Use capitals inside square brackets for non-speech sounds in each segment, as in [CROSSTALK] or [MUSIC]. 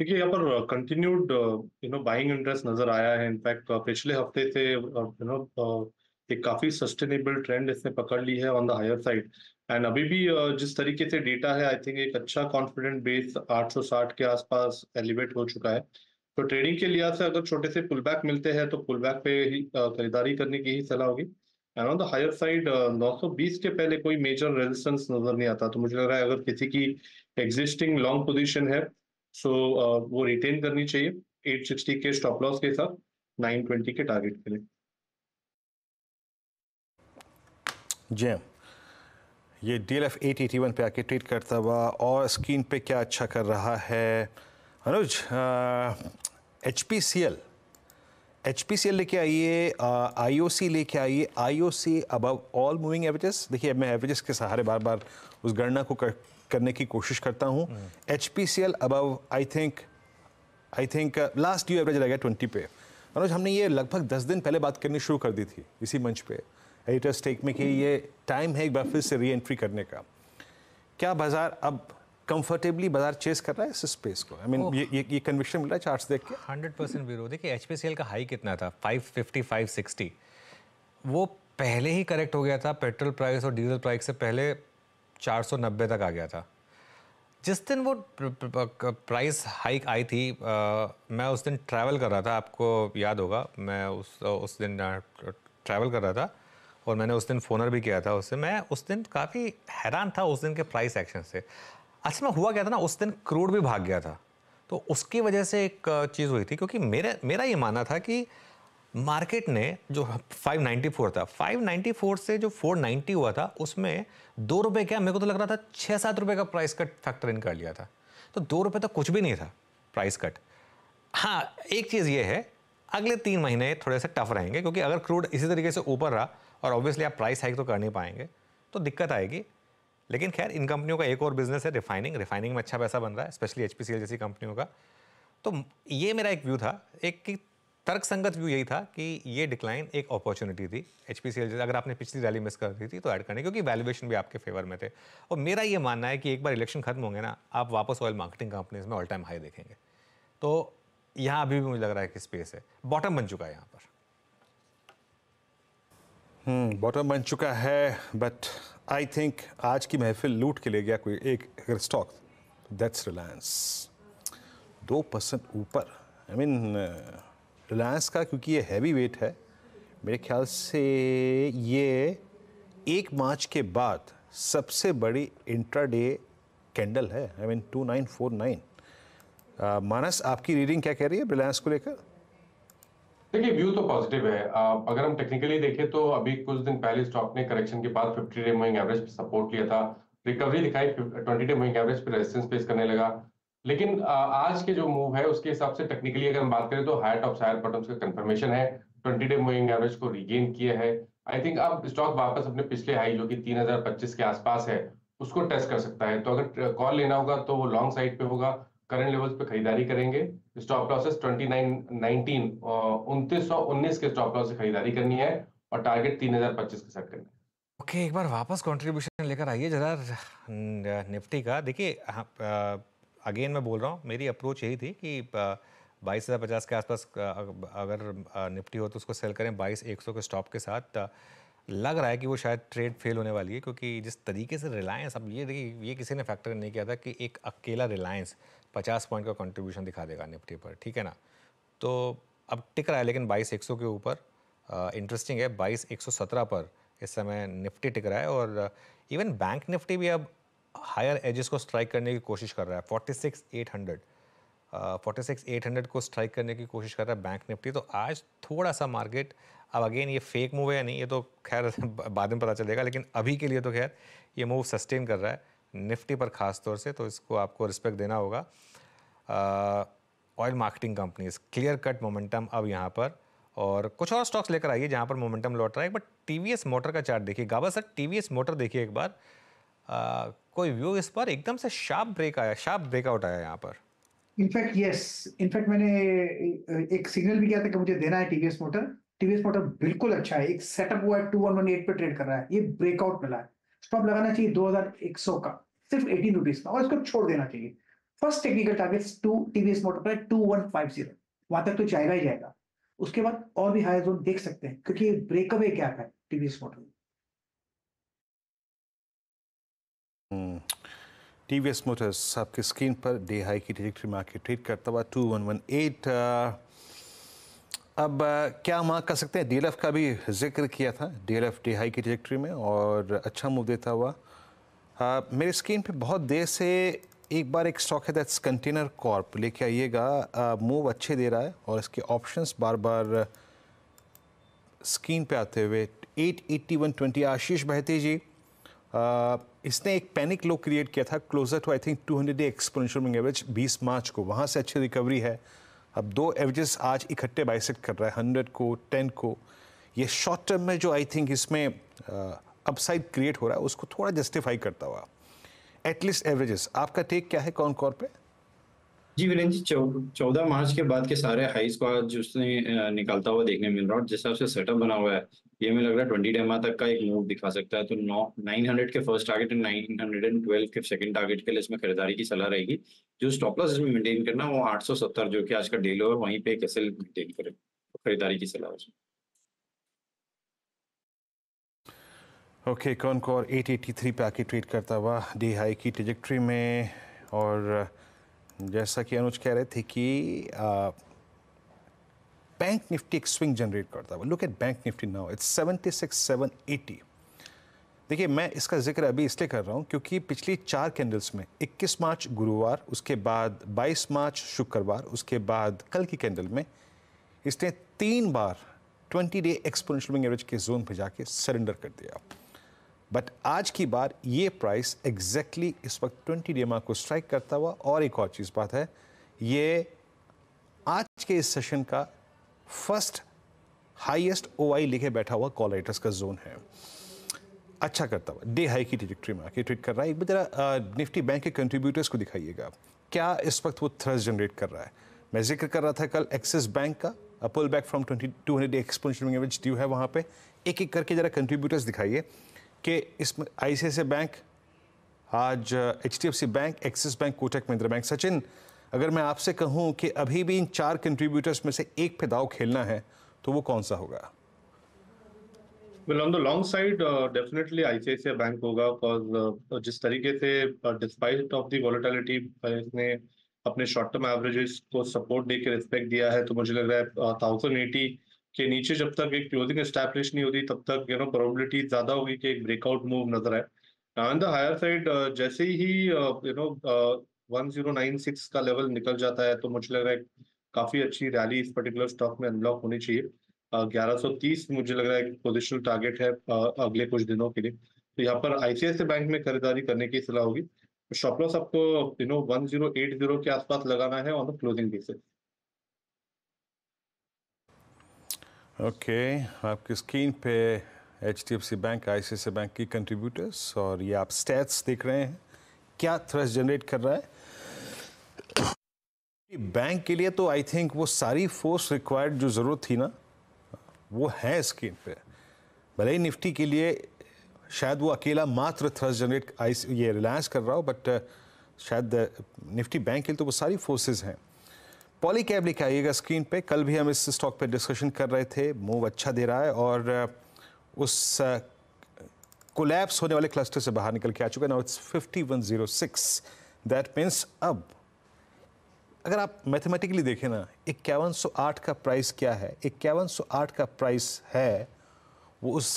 देखिए यहाँ पर continued you know buying interest नजर आया है इनफैक्ट uh, पिछले हफ्ते से यू uh, नो uh, एक काफी सस्टेनेबल ट्रेंड इसने पकड़ ली है on the higher side and अभी भी uh, जिस तरीके से डेटा है आई थिंक एक अच्छा कॉन्फिडेंट बेस 860 के आसपास एलिवेट हो चुका है तो ट्रेडिंग के लिहाज से अगर छोटे से पुल बैक मिलते हैं तो पुल बैक पे ही uh, खरीदारी करने की ही सलाह होगी and on the higher side 920 के पहले कोई मेजर रेजिस्टेंस नजर नहीं आता तो मुझे लग रहा है अगर किसी की एग्जिस्टिंग लॉन्ग पोजिशन है सो so, uh, वो रिटेन करनी चाहिए 860 के स्टॉप लॉस के साथ 920 के टारगेट के लिए जय हाँ। ये D L F eight eighty one पे आके ट्रीट करता हुआ और स्क्रीन पे क्या अच्छा कर रहा है Anuj H P C L H P C L लेके आइए आई ओ सी लेके आइए I O C above all moving averages देखिए मैं एवरेजेस के सहारे बार बार उस गणना को कर, करने की कोशिश करता हूँ H P C L above I think I think last you average रहेगा ट्वेंटी पे मनोज हमने ये लगभग दस दिन पहले बात करनी शुरू कर दी थी इसी मंच पे एडिटर्स टेक में कि ये टाइम है एक बार फिर से री एंट्री करने का क्या बाजार अब कंफर्टेबली बाजार चेस कर रहा है इस स्पेस को आई I मीन mean, ये ये, ये कन्विक्शन मिल रहा है चार्ट्स देख के हंड्रेड परसेंट बीरो देखिए एच का हाई कितना था फाइव फिफ्टी फाइव सिक्सटी वो पहले ही करेक्ट हो गया था पेट्रोल प्राइस और डीजल प्राइस से पहले 490 तक आ गया था जिस दिन वो प्राइस हाइक आई थी आ, मैं उस दिन ट्रैवल कर रहा था आपको याद होगा मैं उस उस दिन ट्रैवल कर रहा था और मैंने उस दिन फ़ोनर भी किया था उससे मैं उस दिन काफ़ी हैरान था उस दिन के प्राइस एक्शन से अच्छा मैं हुआ क्या था ना उस दिन क्रूड भी भाग गया था तो उसकी वजह से एक चीज़ हुई थी क्योंकि मेरे मेरा ये मानना था कि मार्केट ने जो 594 था 594 से जो 490 हुआ था उसमें दो रुपये क्या मेरे को तो लग रहा था छः सात रुपये का प्राइस कट फैक्टर इन कर लिया था तो दो रुपये तो कुछ भी नहीं था प्राइस कट हाँ एक चीज़ ये है अगले तीन महीने थोड़े से टफ रहेंगे क्योंकि अगर क्रूड इसी तरीके से ऊपर रहा और ऑब्वियसली आप प्राइस हाइक तो कर नहीं पाएंगे तो दिक्कत आएगी लेकिन खैर इन कंपनियों का एक और बिजनेस है रिफाइनिंग रिफाइनिंग में अच्छा पैसा बन रहा है स्पेशली एच जैसी कंपनियों का तो ये मेरा एक व्यू था एक कि तर्क संगत व्यू यही था कि ये डिक्लाइन एक अपॉर्चुनिटी थी एच पी सी एल अगर आपने पिछली रैली मिस कर दी थी तो ऐड करने क्योंकि वैल्यूएशन भी आपके फेवर में थे और मेरा ये मानना है कि एक बार इलेक्शन खत्म होंगे ना आप वापस ऑयल मार्केटिंग कंपनीज में ऑल टाइम हाई देखेंगे तो यहाँ अभी भी मुझे लग रहा है कि स्पेस है बॉटम बन चुका है यहाँ पर बॉटम हम्म, बन चुका है बट आई थिंक आज की महफिल लूट के ले गया कोई एक अगर स्टॉक दैट्स रिलायंस दो परसेंट ऊपर आई मीन रिलायंस का क्योंकि ये हैवी वेट है मेरे ख्याल से ये एक मार्च के बाद सबसे बड़ी इंट्राडे कैंडल है I mean two nine four nine Manas आपकी रीडिंग क्या कह रही है रिलायंस को लेकर देखिए व्यू तो पॉजिटिव है आ, uh, अगर हम टेक्निकली देखें तो अभी कुछ दिन पहले स्टॉक ने करेक्शन के बाद 50 डे मूविंग एवरेज पे सपोर्ट लिया था रिकवरी दिखाई 20 डे मूविंग एवरेज पे रेजिस्टेंस फेस करने लगा लेकिन आज के जो मूव है उसके हिसाब से टेक्निकली अगर हम बात करें तो हायर टॉप हायर बॉटम्स का कंफर्मेशन है ट्वेंटी डे मूविंग एवरेज को रिगेन किया है आई थिंक अब स्टॉक वापस अपने पिछले हाई जो कि 3025 के आसपास है उसको टेस्ट कर सकता है तो अगर कॉल लेना होगा तो वो लॉन्ग साइड पे होगा करंट लेवल्स पे खरीदारी करेंगे stop losses twenty nine nineteen के स्टॉप लॉस से खरीदारी करनी है और टारगेट तीन हजार पच्चीस के सेट करना है ओके okay, एक बार वापस कंट्रीब्यूशन लेकर आइए जरा निफ्टी का देखिए अगेन मैं बोल रहा हूँ मेरी अप्रोच यही थी कि बाईस हज़ार पचास के आसपास अगर निफ्टी हो तो उसको सेल करें बाईस एक सौ के स्टॉप के साथ लग रहा है कि वो शायद ट्रेड फेल होने वाली है क्योंकि जिस तरीके से रिलायंस अब ये देखिए ये किसी ने फैक्टर नहीं किया था कि एक अकेला रिलायंस पचास पॉइंट का कंट्रीब्यूशन दिखा देगा निफ्टी पर ठीक है ना तो अब टिक रहा है लेकिन बाईस एक सौ के ऊपर इंटरेस्टिंग है बाईस एक सौ सत्रह पर इस समय निफ्टी टिक रहा है और इवन बैंक निफ्टी भी अब हायर एजेस को स्ट्राइक करने की कोशिश कर रहा है forty six eight hundred forty six eight hundred को स्ट्राइक करने की कोशिश कर रहा है बैंक निफ्टी तो आज थोड़ा सा मार्केट अब अगेन ये फेक मूव है या नहीं ये तो खैर [LAUGHS] बाद में पता चलेगा लेकिन अभी के लिए तो खैर ये मूव सस्टेन कर रहा है निफ्टी पर ख़ास तौर से तो इसको आपको रिस्पेक्ट देना होगा oil marketing companies clear cut momentum अब यहाँ पर और कुछ और स्टॉक्स लेकर आइए जहाँ पर मोमेंटम लौट रहा है बट टी वी मोटर का चार्ट देखिए गाबा सर टी मोटर देखिए एक बार कोई व्यू इस पर एकदम से शार्प ब्रेक आया शार्प ब्रेकआउट आया यहाँ पर इनफैक्ट यस इनफैक्ट मैंने एक सिग्नल भी किया था कि मुझे देना है टीवीएस मोटर टीवीएस मोटर बिल्कुल अच्छा है एक सेटअप हुआ है टू वन वन एट पर ट्रेड कर रहा है ये ब्रेकआउट मिला है स्टॉप लगाना चाहिए दो हजार एक सौ का सिर्फ एटीन रुपीज का और इसको छोड़ देना चाहिए first technical target two TVS motor पर टू वन फाइव जीरो वहां तक तो जाएगा ही जाएगा उसके बाद और भी हाई जोन देख सकते हैं क्योंकि ब्रेकअवे गैप है टीवीएस मोटर में हम्म। टी वी एस मोटर्स आपकी स्क्रीन पर डे हाई की ट्रिजेक्ट्री में आके ट्रेड करता हुआ टू वन वन एट अब क्या हम कर सकते हैं डीएलएफ का भी जिक्र किया था डीएलएफ डे हाई की डिजेक्ट्री में और अच्छा मूव देता हुआ मेरे मेरी स्क्रीन पे बहुत देर से एक बार एक स्टॉक है दैट्स कंटेनर कॉर्प लेके आइएगा मूव अच्छे दे रहा है और इसके ऑप्शंस बार बार स्क्रीन पे आते हुए eight eighty one twenty Ashish Bahti ji इसने एक पैनिक लो क्रिएट किया था closer to I think 200 day exponential moving average 20 मार्च को वहाँ से अच्छी रिकवरी है अब दो एवरेजेस आज इकट्ठे बाइसेट कर रहा है 100 को 10 को ये शॉर्ट टर्म में जो आई थिंक इसमें अपसाइड क्रिएट हो रहा है उसको थोड़ा जस्टिफाई करता हुआ एटलीस्ट एवरेजेस आपका टेक क्या है कौन कौन पे जी वीरेंद्र जी चौदह मार्च के बाद के सारे हाइस को आज उसने निकालता हुआ देखने मिल रहा है और जिस हिसाब से सेटअप बना हुआ है ये हमें लग रहा है ट्वेंटी डेमा तक का एक मूव दिखा सकता है तो नौ नाइन हंड्रेड के first target and nine hundred and twelve के सेकंड टारगेट के लिए इसमें खरीदारी की सलाह रहेगी जो स्टॉप लॉस इसमें मेंटेन करना वो आठ सौ सत्तर जो कि आज का डेलो है वहीं पे कैसे मेंटेन करें तो खरीदारी की सलाह उसमें ओके कौन को और एट एटी थ्री पे आके ट्रेड करता हुआ डी हाई की ट्रिजेक्ट्री में और जैसा कि अनुज कह रहे थे कि आ, बैंक निफ्टी एक स्विंग जनरेट करता है look at Bank Nifty now it's seventy six seven eighty देखिए मैं इसका जिक्र अभी इसलिए कर रहा हूँ क्योंकि पिछली चार कैंडल्स में 21 मार्च गुरुवार उसके बाद 22 मार्च शुक्रवार उसके बाद कल की कैंडल में इसने तीन बार 20 डे एक्सपोनेंशियल मिंग एवरेज के जोन पर जाके सरेंडर कर दिया बट आज की बार ये प्राइस एग्जैक्टली exactly इस वक्त ट्वेंटी डे मार्क को स्ट्राइक करता हुआ और एक और चीज़ बात है ये आज के इस सेशन का फर्स्ट हाईएस्ट ओआई लिखे बैठा हुआ कॉल का जोन है अच्छा करता हुआ डे हाई की ट्रिजेक्ट्री में आके ट्रेड कर रहा है एक बार जरा निफ्टी बैंक के कंट्रीब्यूटर्स को दिखाइएगा क्या इस वक्त वो थ्रस जनरेट कर रहा है मैं जिक्र कर रहा था कल एक्सिस बैंक का अपल back from twenty two hundred exponential average due है वहाँ पे एक एक करके जरा कंट्रीब्यूटर्स दिखाइए कि इसमें आई बैंक आज H Bank Axis Bank Kotak Mahindra Bank Sachin अगर मैं आपसे कहूं कि अभी भी इन चार कंट्रीब्यूटर्स में से एक पे दाव खेलना है तो वो कौन सा होगा well on the long side definitely ICICI Bank होगा बिकॉज uh, जिस तरीके से डिस्पाइट ऑफ द वॉलेटिलिटी इसने अपने शॉर्ट टर्म एवरेजेस को सपोर्ट देके रिस्पेक्ट दिया है तो मुझे लग रहा है थाउजेंड uh, एटी के नीचे जब तक एक क्लोजिंग एस्टैब्लिश नहीं होती तब तक यू नो प्रोबेबिलिटी ज्यादा होगी कि एक ब्रेकआउट मूव नजर आए ऑन द हायर साइड जैसे ही यू uh, नो 1096 का लेवल निकल जाता है तो मुझे लग रहा है काफी अच्छी रैली इस पर्टिकुलर स्टॉक में अनलॉक होनी चाहिए ग्यारह सौ तीस मुझे लग रहा है पोजिशनल टारगेट है अगले कुछ दिनों के लिए तो यहाँ पर आईसीआईसी बैंक में खरीदारी करने की सलाह होगी शॉपलॉस आपको you know one zero eight zero के आसपास लगाना है on the closing basis okay आपकी स्क्रीन पे H D F C Bank I C C Bank की कंट्रीब्यूटर्स और ये आप स्टेट्स देख रहे हैं क्या थ्रेस जनरेट कर रहा है बैंक के लिए तो आई थिंक वो सारी फोर्स रिक्वायर्ड जो ज़रूरत थी ना वो है स्क्रीन पे भले ही निफ्टी के लिए शायद वो अकेला मात्र थ्रस्ट जनरेट आई ये रिलायंस कर रहा हो बट uh, शायद uh, निफ्टी बैंक के लिए तो वो सारी फोर्सेस हैं पॉली कैब लिखा आइएगा स्क्रीन पे कल भी हम इस स्टॉक पे डिस्कशन कर रहे थे मूव अच्छा दे रहा है और uh, उस कोलैप्स होने वाले क्लस्टर से बाहर निकल के आ चुका है now it's fifty one zero six that means अब अगर आप मैथमेटिकली देखें ना इक्यावन आठ का प्राइस क्या है इक्यावन आठ का प्राइस है वो उस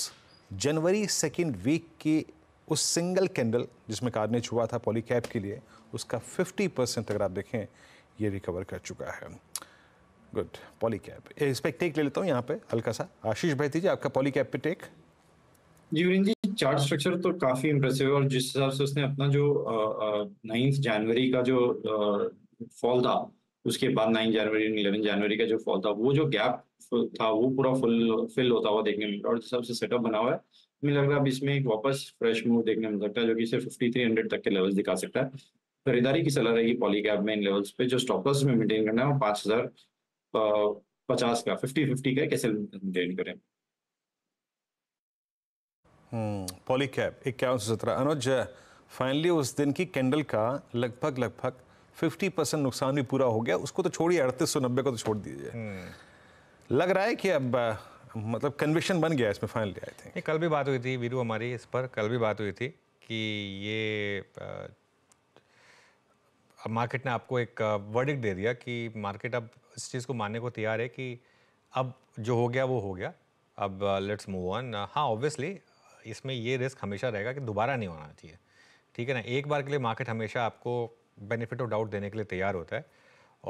जनवरी सेकेंड वीक के उस सिंगल कैंडल जिसमें कार्नेज हुआ था पॉलीकैप के लिए उसका 50 परसेंट अगर आप देखें ये रिकवर कर चुका है गुड पॉलीकैप इस पर टेक ले लेता हूँ यहाँ पे हल्का सा आशीष भाई दीजिए आपका पॉलीकैप पे टेक यूरिन जी चार्ट स्ट्रक्चर तो काफी इम्प्रेसिव और जिस हिसाब से उसने अपना जो नाइन्थ जनवरी का जो फॉल था उसके बाद नाइन जनवरी इलेवन जनवरी का जो फॉल था वो जो गैप था वो पूरा फुल फिल होता हुआ देखने मिला और सबसे सेटअप बना हुआ है मुझे लग रहा है अब इसमें एक वापस फ्रेश मूव देखने मिल सकता है जो कि सिर्फ फिफ्टी थ्री हंड्रेड तक के लेवल्स दिखा सकता है खरीदारी की सलाह रहेगी पॉली कैब में इन लेवल्स पे जो स्टॉपर्स में मेंटेन करना है वो पाँच हज़ार पचास का फिफ्टी फिफ्टी का कैसे मेंटेन करें पॉली हम्म, कैब इक्यावन सौ सत्रह अनुज फाइनली उस दिन की कैंडल का लगभग लगभग फिफ्टी परसेंट नुकसान भी पूरा हो गया उसको तो छोड़िए अड़तीस सौ नब्बे को तो छोड़ दीजिए हम्म। लग रहा है कि अब मतलब कन्विशन बन गया इसमें फाइनली आई थिंक कल भी बात हुई थी वीरू हमारी इस पर कल भी बात हुई थी कि ये अब मार्केट ने आपको एक वर्डिक दे दिया कि मार्केट अब इस चीज़ को मानने को तैयार है कि अब जो हो गया वो हो गया अब लेट्स मूव ऑन हाँ ऑब्वियसली इसमें ये रिस्क हमेशा रहेगा कि दोबारा नहीं होना चाहिए ठीक है ना एक बार के लिए मार्केट हमेशा आपको बेनिफिट ऑफ डाउट देने के लिए तैयार होता है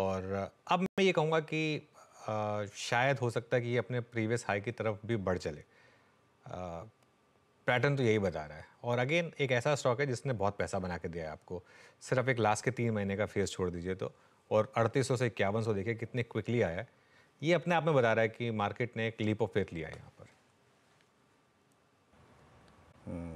और अब मैं ये कहूँगा कि शायद हो सकता है कि ये अपने प्रीवियस हाई की तरफ भी बढ़ चले पैटर्न तो यही बता रहा है और अगेन एक ऐसा स्टॉक है जिसने बहुत पैसा बना के दिया है आपको सिर्फ एक लास्ट के तीन महीने का फेस छोड़ दीजिए तो और अड़तीस से इक्यावन सौ देखिए कितने क्विकली आया है ये अपने आप में बता रहा है कि मार्केट ने एक लीप ऑफ फेथ लिया है यहाँ पर हम्म।